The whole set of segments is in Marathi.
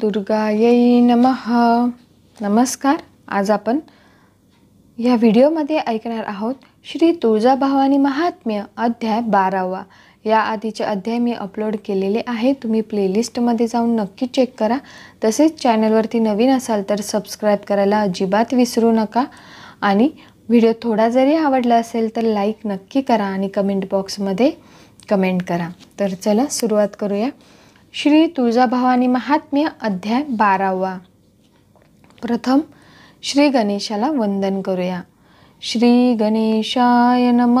दुर्गायै नमः नमस्कार आज आपण ह्या व्हिडिओमध्ये ऐकणार आहोत श्री तुळजाभवानी महात्म्य अध्याय बारावा या आधीचे अध्याय मी अपलोड केलेले आहे तुम्ही प्लेलिस्टमध्ये जाऊन नक्की चेक करा तसेच चॅनलवरती नवीन असाल तर सबस्क्राईब करायला अजिबात विसरू नका आणि व्हिडिओ थोडा जरी आवडला असेल तर लाईक नक्की करा आणि कमेंट बॉक्समध्ये कमेंट करा तर चला सुरुवात करूया श्री तुळजाभवानी महात्म्य अध्याय बारावा प्रथम श्री गणेशाला वंदन करूया श्री गणेशाय नम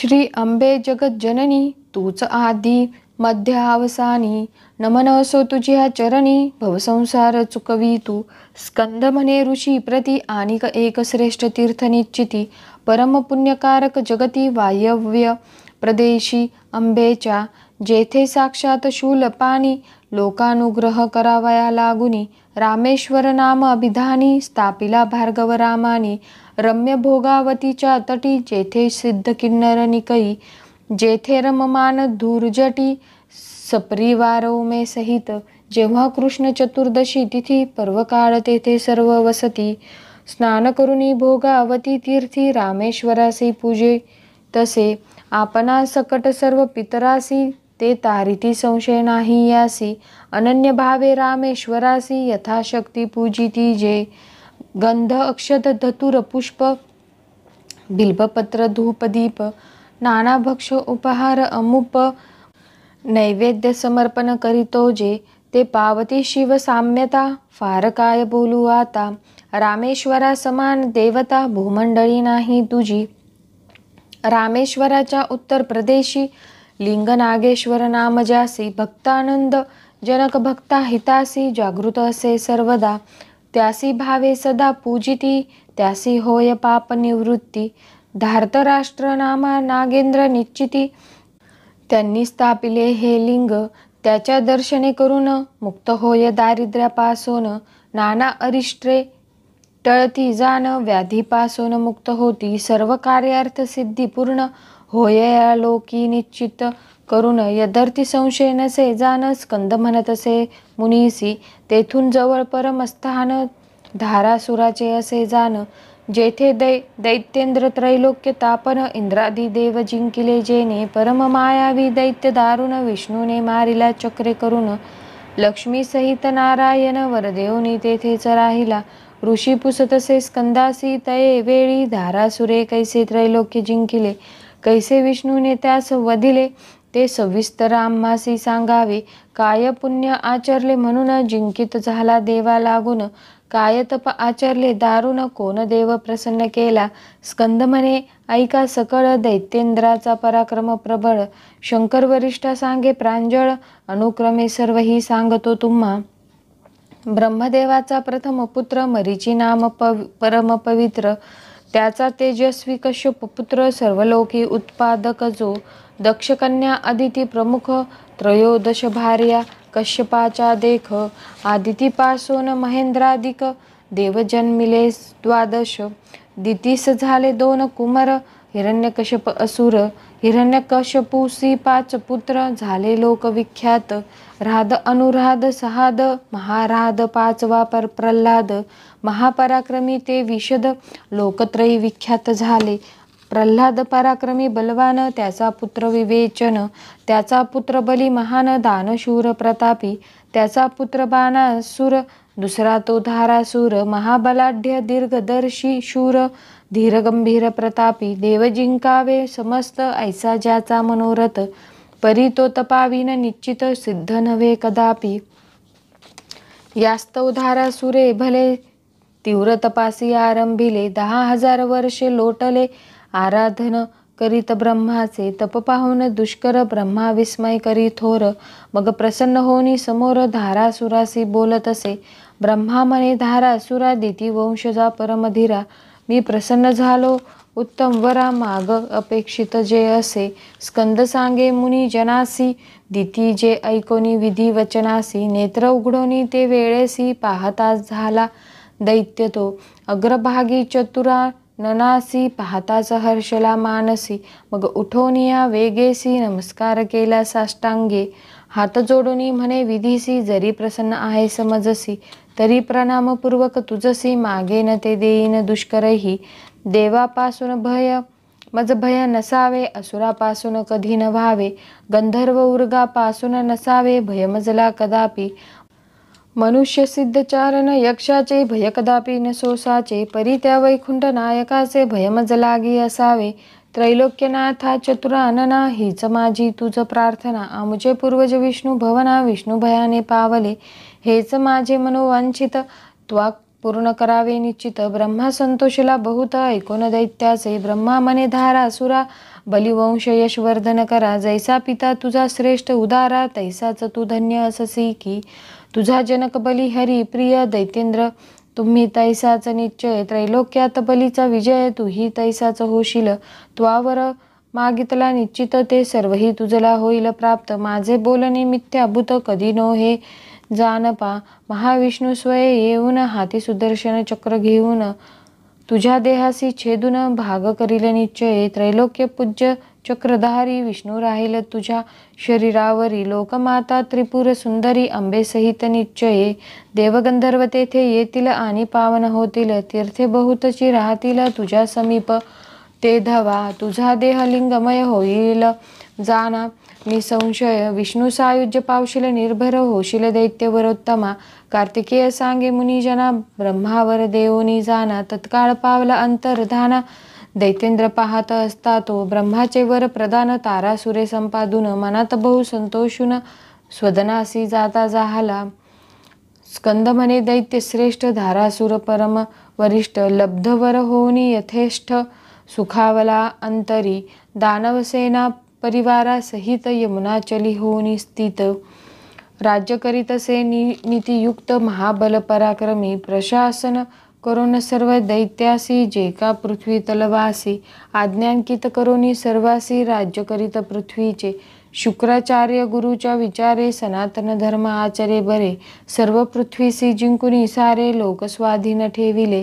श्री अंबे जगत जननी तूच आधी मध्यावसानी नमन असो तुझ्या चरणी भवसंसार चुकवी तू स्कंद म्हणे ऋषी प्रती आणिक एक श्रेष्ठ तीर्थ निश्चिती पुण्यकारक जगती वायव्य प्रदेशी अंबेच्या जेथे साक्षात शूलपाणी लोकानुग्रह करावया लागुनी रामेश्वर नाम अभिधानी स्थापिला भार्गव रामानी रम्य भोगावतीच्या तटी जेथे सिद्ध किन्नर निकई जेथे रममान धूर्जटी सपरिवारो मे सहित जेव्हा कृष्ण चतुर्दशी तिथी पर्वकाळ तेथे सर्व वसती स्नान करुनी भोगावती तीर्थी रामेश्वरासी पूजे तसे सकट सर्व पितरासी ते तारिती संशय नाही यासी अनन्य भावे रामेश्वरासी यथाशक्ती पूजिती जे गंध अक्षत धतुर पुष्प बिल्बपत्र धूपदीप नाना भक्ष उपहार अमुप नैवेद्य समर्पण करीतो जे ते पावती शिव साम्यता फार काय बोलू आता रामेश्वरा समान देवता भूमंडळी नाही तुझी रामेश्वराच्या उत्तर प्रदेशी लिंगनागेश्वर नामजासी भक्तानंद जनक भक्ता हितासी जागृत असे सर्वदा त्यासी भावे सदा पूजिती त्यासी होय पाप निवृत्ती धार्तराष्ट्र नामा नागेंद्र निश्चिती त्यांनी स्थापिले हे लिंग त्याच्या दर्शने करून मुक्त होय दारिद्र्यापासून नाना अरिष्ट्रे टळती जाण व्याधीपासून मुक्त होती सर्व कार्यार्थ सिद्धी पूर्ण होय लोकी निश्चित करून यदर्थी संशय नसे जाण स्कंद म्हणत असे मुनीसी तेथून जवळ परमस्थान धारासुराचे असे जाण जेथे दै दैत्येंद्र त्रैलोक्य तापन इंद्रादी देव जिंकिले जेने परम मायावी दैत्य दारुण विष्णूने मारिला चक्रे करून लक्ष्मी सहित नारायण वरदेवनी तेथेच राहिला ऋषी पुसतसे स्कंदासी तये वेळी धारासुरे कैसे त्रैलोक्य जिंकिले कैसे विष्णूने त्यास वधिले ते सविस्तर आम्हासी सांगावे काय पुण्य आचरले म्हणून जिंकित झाला देवा लागून काय तप आचरले दारुण कोण देव प्रसन्न केला स्कंद म्हणे ऐका सकळ दैत्येंद्राचा पराक्रम प्रबळ शंकर वरिष्ठ सांगे प्रांजळ अनुक्रमे सर्व सांगतो तुम्हा ब्रह्मदेवाचा प्रथम पुत्र मरीची नाम पव परमपवित्र त्याचा तेजस्वी कश्यप पुत्र सर्वलोकी उत्पादक जो दक्षकन्या आदिती प्रमुख त्रयोदश भार्या कश्यपाचा देख आदितीपासून महेंद्रादिक देवजन्मिले द्वादश दितीस झाले दोन कुमार हिरण्यकशप असुर हिरण्यकशपूसी पाच पुत्र झाले लोकविख्यात राध अनुराध सहाद महाराध पाचवा पर प्रल्हाद महापराक्रमी ते विशद लोकत्रयी विख्यात झाले प्रल्हाद पराक्रमी बलवान त्याचा पुत्र विवेचन त्याचा पुत्र बली महान दानशूर प्रतापी त्याचा पुत्र बाणासूर दुसरा तो धारासूर महाबलाढ्य दीर्घदर्शी शूर धीरगंभीर प्रतापी देव जिंकावे समस्त ऐसा ज्याचा मनोरथ परी तो तपावीन निश्चित सिद्ध नव्हे कदापि यास्तव धारासुरे भले तीव्र तपासी आरंभिले दहा हजार वर्षे लोटले आराधन करीत ब्रह्माचे तप पाहून दुष्कर ब्रह्मा विस्मय करी थोर मग प्रसन्न होनी समोर धारासुरासी बोलत असे ब्रह्मामने धारा दिती वंशजा परमधीरा मी प्रसन्न झालो उत्तम वरा माग अपेक्षित जे असे स्कंद सांगे मुनी जनासी दिती जे ऐकोनी विधी वचनासी नेत्र उघडोनी ते वेळेसी पाहताच झाला दैत्य तो अग्रभागी चतुरा ननासी पाहताच हर्षला मानसी मग उठोनिया वेगेसी नमस्कार केला साष्टांगे हात जोडूनी म्हणे विधीसी जरी प्रसन्न आहे समजसी तरी प्रणामपूर्वक तुझसी मागेन ते देईन दुष्करही देवापासून भय मज भय नसावे असुरापासून कधी न व्हावे गंधर्व उर्गापासून नसावे मजला कदापि मनुष्य सिद्धचारण यक्षाचे भय कदापि न सोसाचे परी त्या वैकुंठ नायकाचे भयमज लागी असावे त्रैलोक्यनाथ चतुरानना हीच माझी तुझं प्रार्थना आमुचे पूर्वज विष्णू भवना विष्णू भयाने पावले हेच माझे मनोवांछित त्वा पूर्ण करावे निश्चित ब्रह्मा संतोषला बहुत ऐकोन दैत्याचे ब्रह्मा मने धारा सुरा बलिवंश यशवर्धन करा जैसा पिता तुझा श्रेष्ठ उदारा तैसाच तू धन्य अससी की तुझा जनक बली हरी प्रिय दैतेंद्र तुम्ही तैसाच निश्चय त्रैलोक्यात बलीचा विजय तुही तैसाच होशील त्वावर मागितला निश्चित ते सर्वही तुझला होईल प्राप्त माझे बोलणे मिथ्याभूत कधी नो हे जानपा महाविष्णू स्वय येऊन हाती सुदर्शन चक्र घेऊन तुझ्या देहासी छेदून भाग करील निश्चय त्रैलोक्य पूज्य चक्रधारी विष्णू राहिल तुझ्या शरीरावरी लोकमाता त्रिपुर सुंदरी सहित निश्चये देवगंधर्व तेथे येतील आणि पावन होतील तीर्थे बहुतची राहतील तुझ्या समीप ते धवा तुझा देह लिंगमय होईल जाना निसंशय विष्णू सायुज्य पावशील निर्भर होशील दैत्यवरोत्तमा कार्तिकेय सांगे जना ब्रह्मावर देवनी जाना तत्काळ पावला अंतर्धाना दैतेंद्र पाहत असता तो ब्रह्माचे वर प्रदान तारासुरे संपादून मनात बहु संतोषून स्वदनासी जाता जाहला। स्कंद म्हणे दैत्य श्रेष्ठ धारासुर परम वरिष्ठ लब्धवर होनी यथेष्ठ सुखावला अंतरी दानवसेना यमुना चली होनी स्थित राज्य करीतसे नीतियुक्त महाबल पराक्रमी प्रशासन करून सर्व दैत्यासी जे का पृथ्वी तलवासी आज्ञांकित करोनी सर्वासी राज्य करीत पृथ्वीचे शुक्राचार्य गुरुच्या विचारे सनातन धर्म आचरे बरे सर्व पृथ्वीसी जिंकुनी सारे लोकस्वाधीन ठेविले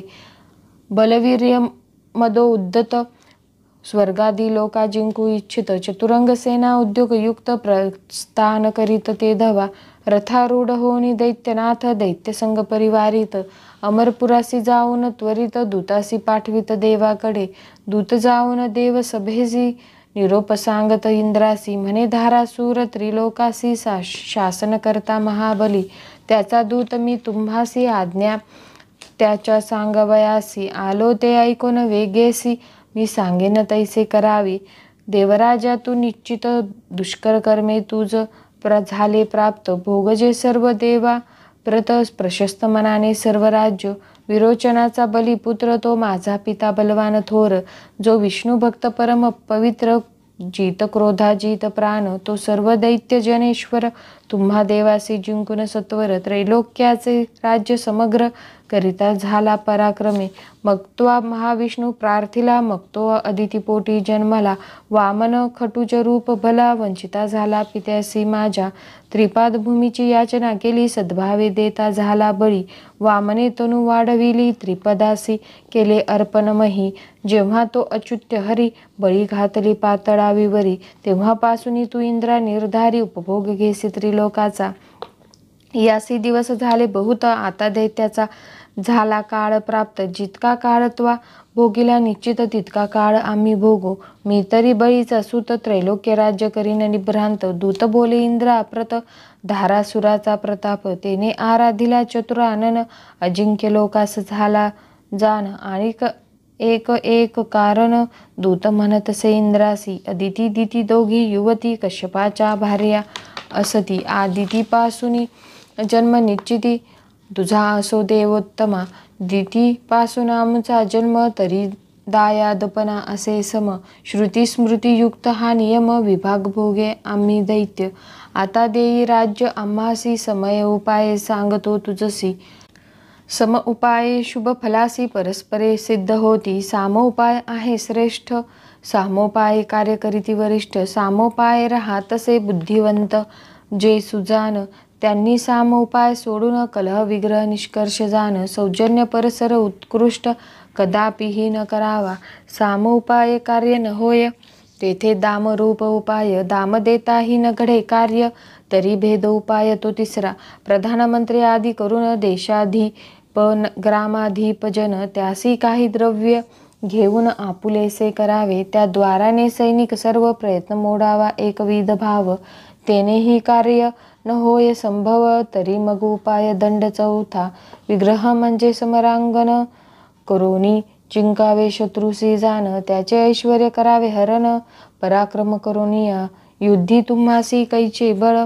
बलवीर्य मदो उद्दत स्वर्गादी लोका जिंकू इच्छित चतुरंग सेना उद्योगयुक्त प्रस्थान करीत ते धवा रथारूढ होनी दैत्यनाथ दैत्यसंग परिवारित अमरपुरासी जाऊन त्वरित दूतासी पाठवित देवाकडे दूत जाऊन देव सभेजी निरोप सांगत इंद्रासी म्हणे धारासूर त्रिलोकासी सा शासन करता महाबली त्याचा दूत मी तुम्हासी आज्ञा त्याच्या सांगवयासी आलो ते ऐकून वेगेसी मी सांगेन तैसे करावी देवराजा तू निश्चित दुष्कर कर्मे तुझ प्र झाले प्राप्त भोगजे सर्व देवा प्रत प्रशस्त मनाने सर्व राज्य विरोचनाचा बली पुत्र तो माझा पिता बलवान थोर जो विष्णू भक्त परम पवित्र जीत क्रोधा जीत प्राण तो सर्व दैत्य जनेश्वर तुम्हा देवासी जिंकून सत्वर त्रैलोक्याचे राज्य समग्र करिता झाला पराक्रमी मग महाविष्णू प्रार्थिला मग तो अदितीपोटी जन्मला वामन खटुज रूप भला वंचिता झाला पित्यासी माझ्या त्रिपाद भूमीची याचना केली सद्भावे देता झाला बळी वामने तनु वाढविली त्रिपदासी केले अर्पणमही जेव्हा तो अच्युत्य हरी बळी घातली पातळावीवरी तेव्हापासून तू इंद्रा निर्धारी उपभोग घेसी त्रिलोकाचा यासी दिवस झाले बहुत आता दैत्याचा झाला काळ प्राप्त जितका काळ त्वा भोगीला निश्चित तितका काळ आम्ही भोगू मी तरी बळीचा सुत त्रैलोक्य राज्य करीन निभ्रांत दूत बोले इंद्र अप्रत धारासुराचा प्रताप तेने आराधिला चतुरानन अजिंक्य लोकास झाला जाण आणि एक एक कारण दूत म्हणतसे इंद्रासी अदिती दिती दोघी युवती कश्यपाच्या भार्या असती आदितीपासून जन्म निश्चिती तुझा असो देवोत्तमा दितीपासून आमचा जन्म तरी दायादपणा असे सम श्रुती स्मृतीयुक्त हा नियम विभाग भोगे आम्ही दैत्य आता देई राज्य आम्हासी समय उपाय सांगतो तुझसी सम उपाय शुभ फलासी परस्परे सिद्ध होती साम उपाय आहे श्रेष्ठ सामोपाय कार्य करीती वरिष्ठ सामोपाय राहा तसे बुद्धिवंत जे सुजान त्यांनी साम उपाय सोडून कलह विग्रह निष्कर्ष जाण सौजन्य परिसर उत्कृष्ट कदापिही न करावा साम उपाय कार्य न होय तेथे दाम रूप उपाय दाम देताही न घडे कार्य तरी भेद उपाय तो तिसरा प्रधानमंत्री आदी करून पण ग्रामाधीप जन त्यासी काही द्रव्य घेऊन आपुलेसे करावे त्याद्वाराने सैनिक सर्व प्रयत्न मोडावा एकविध भाव तेनेही कार्य न होय संभव तरी मग उपाय दंड चौथा विग्रह म्हणजे समरांगण करोनी चिंकावे शत्रुसी जाण त्याचे ऐश्वर करावे हरण पराक्रम करोनिया युद्धी तुम्हासी कैचे बळ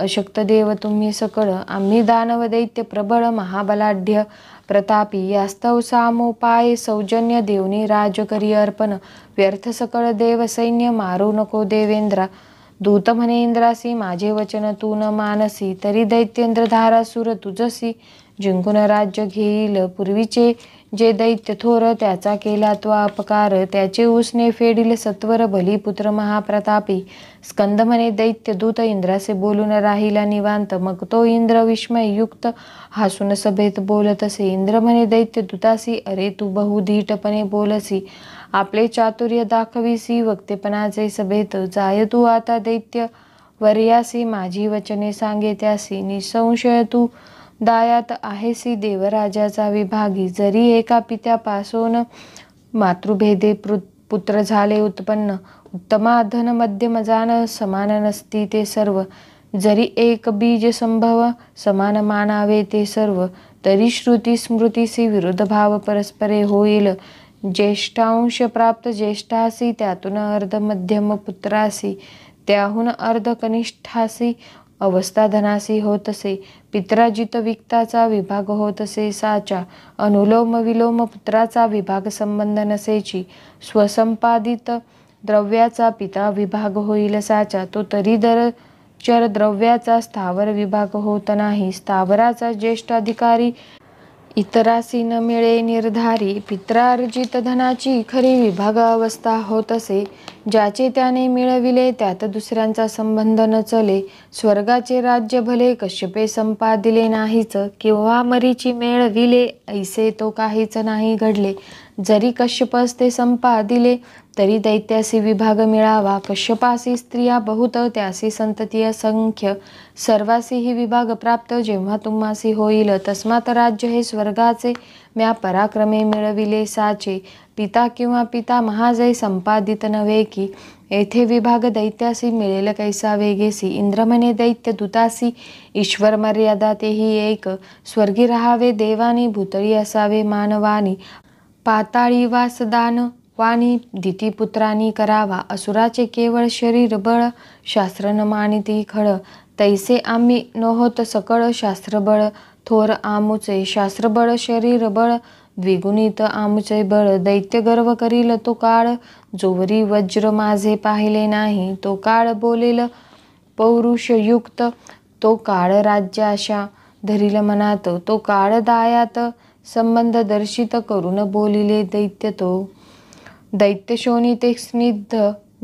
अशक्त देव तुम्ही सकळ आम्ही दानव दैत्य प्रबळ महाबलाढ्य प्रतापी यास्तव सामोपाय सौजन्य देवनी राजकरी अर्पण व्यर्थ सकळ देव सैन्य मारू नको देवेंद्रा दूत म्हणे इंद्रासी माझे वचन तू न मानसी तरी दैत्येंद्र धारा सुर तुझसी जिंकून राज्य घेईल पूर्वीचे जे दैत्य थोर त्याचा केला तो अपकार त्याचे उसने फेडील सत्वर भलीपुत्र महाप्रतापी स्कंद म्हणे दैत्य दूत इंद्रासे बोलून राहिला निवांत मग तो इंद्र युक्त हसून सभेत बोलत असे इंद्र म्हणे दैत्य दूतासी अरे तू बहुधीटपणे बोलसी आपले चातुर्य दाखविसी वक्तेपणाचे सभेत जाय तू आता दैत्य वर्यासी माझी वचने सांगे त्यासी निसंशय तू दायात आहेसी देवराजाचा विभागी जरी एका पित्यापासून मातृभेदे पुत्र झाले उत्पन्न उत्तमाधन मध्यमजान समान नसती ते सर्व जरी एक बीज संभव समान मानावे ते सर्व तरी श्रुती स्मृतीसी विरुद्ध भाव परस्परे होईल ज्येष्ठांश प्राप्त ज्येष्ठासी त्यातून मध्यम पुत्रासी त्याहून अर्धकनिष्ठासी अवस्थाधनासी होत असे पित्राजित विकताचा विभाग होत असे साचा अनुलोम विलोम पुत्राचा विभाग संबंध नसेची स्वसंपादित द्रव्याचा पिता विभाग होईल साचा तो तरी दर चर द्रव्याचा स्थावर विभाग होत नाही स्थावराचा ज्येष्ठ अधिकारी इतरासी न मिळे निर्धारी पित्रार्जित धनाची खरी विभाग अवस्था होत असे ज्याचे त्याने मिळविले त्यात दुसऱ्यांचा संबंध न चले स्वर्गाचे राज्य भले कश्यपे संपा दिले नाहीच किंवा मरीची मेळविले ऐसे तो काहीच नाही घडले जरी कश्यपस ते दिले तरी दैत्यासी विभाग मिळावा कश्यपासी स्त्रिया बहुत त्यासी संतती संख्य सर्वासी ही विभाग प्राप्त जेव्हा तुम्हासी होईल तस्मात राज्य हे स्वर्गाचे म्या पराक्रमे मिळविले साचे पिता किंवा पिता महाजय संपादित नव्हे की येथे विभाग दैत्यासी मिळेल कैसा वेगेसी इंद्रमने दैत्य दुतासी ईश्वर मर्यादा तेही एक स्वर्गी राहावे देवानी भूतळी असावे मानवानी पाताळी वासदान वाणी दितीपुत्रांनी करावा असुराचे केवळ शरीर बळ शास्त्र न मानिती खळ तैसे आम्ही नहोत सकळ शास्त्रबळ थोर आमुचे शास्त्रबळ शरीर बळ द्विगुणित आमचे बळ दैत्य गर्व करील तो काळ जोवरी वज्र माझे पाहिले नाही तो काळ बोलेल पौरुषयुक्त तो काळ राज्य राज्याशा धरील मनात तो काळ दायात संबंध दर्शित करून बोलिले दैत्य तो दैत्य ते स्निग्ध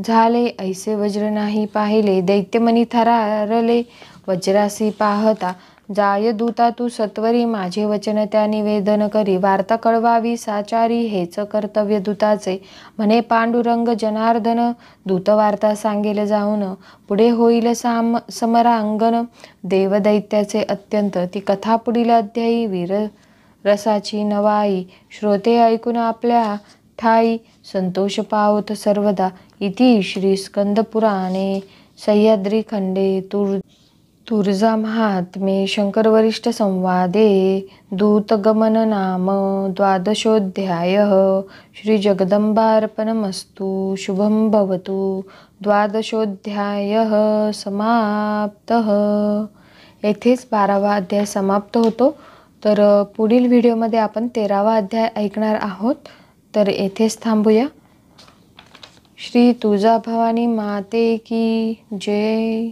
झाले ऐसे वज्र नाही पाहिले दैत्यमणी थरारले वज्रासी पाहता जाय दूता तू सत्वरी माझे वचन त्या निवेदन करी वार्ता कळवावी साचारी हेच कर्तव्य दूताचे म्हणे पांडुरंग जनार्दन दूतवार्ता सांगेल जाऊन पुढे होईल साम समरांगण देवदैत्याचे अत्यंत ती कथा पुढील अध्यायी वीर रसाची नवाई श्रोते ऐकून आपल्या ठाई संतोष पावत सर्वदा इति श्री स्कंदपुराणे सह्याद्री खंडे तुर् तुळजा शंकर वरिष्ठ संवादे दूतगमन नाम द्वादशोऽध्यायः जगदंबार्पणमस्तु शुभम भवतु द्वादशोध्याय समाप्तः येथेच बारावा अध्याय समाप्त होतो तर पुढील व्हिडिओमध्ये आपण तेरावा अध्याय ऐकणार आहोत तर येथेच थांबूया श्री भवानी माते की जय